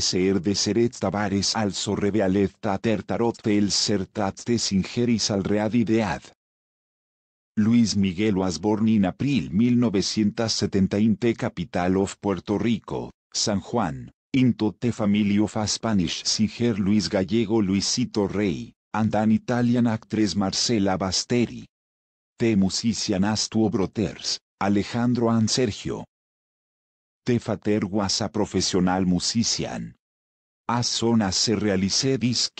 ser de Seret tabares al Sorrebealet Tater Tarot El Sertat singeris al idead. Luis Miguel was born in April 1970 in capital of Puerto Rico, San Juan, into te family of a Spanish singer Luis Gallego Luisito Rey, and Italian actress Marcela Basteri. Te musician Astuobroters, two Alejandro and Sergio, Tefater was a professional musician. A zona se he realized his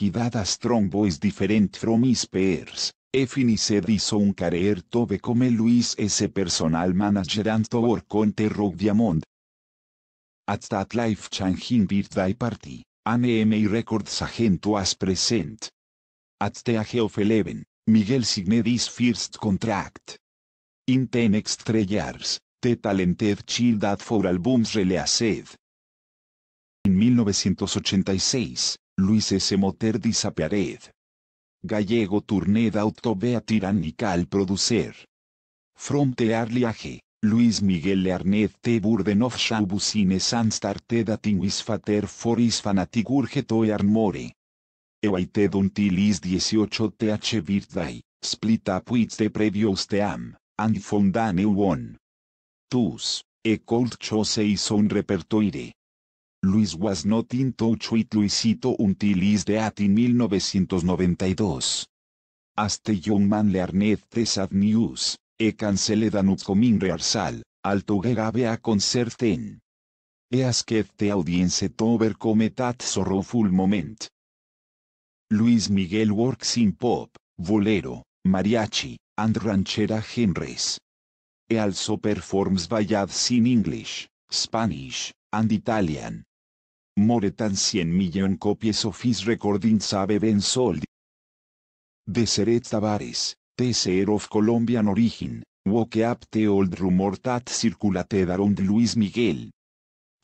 strong different from his peers, he finished his un career to como Luis S. personal manager and con work Rock Diamond. At that life-changing birthday party, AMA Records agent was present. At the age of 11, Miguel signed his first contract. In the next The Talented Child That Four Albums Released. En 1986, Luis S. Moter Disappeared. Gallego Tourned Autobea Tiránica a Producer. From the early Luis Miguel Learned te Burden of Shawbusines and Started Dating with Fater for His Fanatic Urge to until 18 th birthday, split up with the previous team, and found a new one tus, e cold chose se un repertoire. Luis was not in touch with Luisito until his death in 1992. As the young man le the sad news, e cancelled an upcoming rehearsal, Guerra gave a concerten. E He asked the audience to overcome moment. Luis Miguel works in pop, bolero, mariachi, and ranchera genres. He also performs ballads in English, Spanish, and Italian. More than 100 million copies of his recordings have been sold. Deseret Tavares, TCR of Colombian origin, woke up the old rumor that circulated around Luis Miguel.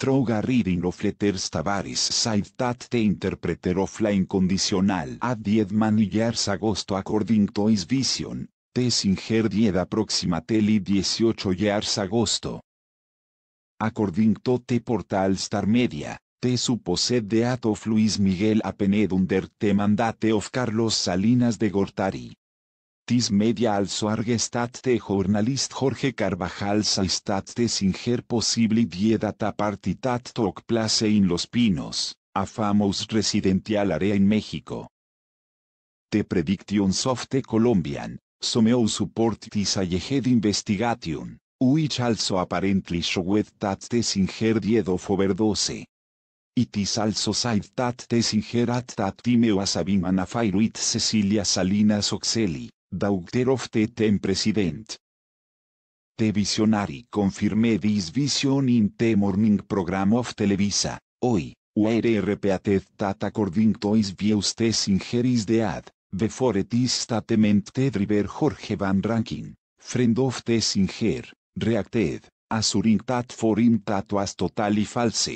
Troga reading of letters Tavares said that the interpreter of la incondicional at 10 man agosto, according to his vision, dieda próxima approximately 18 years agosto. According to TE portal Star Media, te supposed DE ATO Luis Miguel Apened under TE mandate of Carlos Salinas de Gortari. Tis media also argues TE JORNALIST Jorge Carvajal SAISTAT TESINGER Tessinger possibly die da place in Los Pinos, a famous residential area in México. TE PREDICTION soft Colombian, Someo support this alleged investigation, which also apparently showed that tesinger died of overdose. It is also said that Tessinger at that time was Cecilia Salinas oxeli, daughter of the then president. The visionari confirmed this vision in the morning program of Televisa, Hoy, where repeated that according to his views Tessinger is dead. Before this statement Ted Jorge Van Rankin, friend of Tessinger, reacted, asuring that for him that was totally false.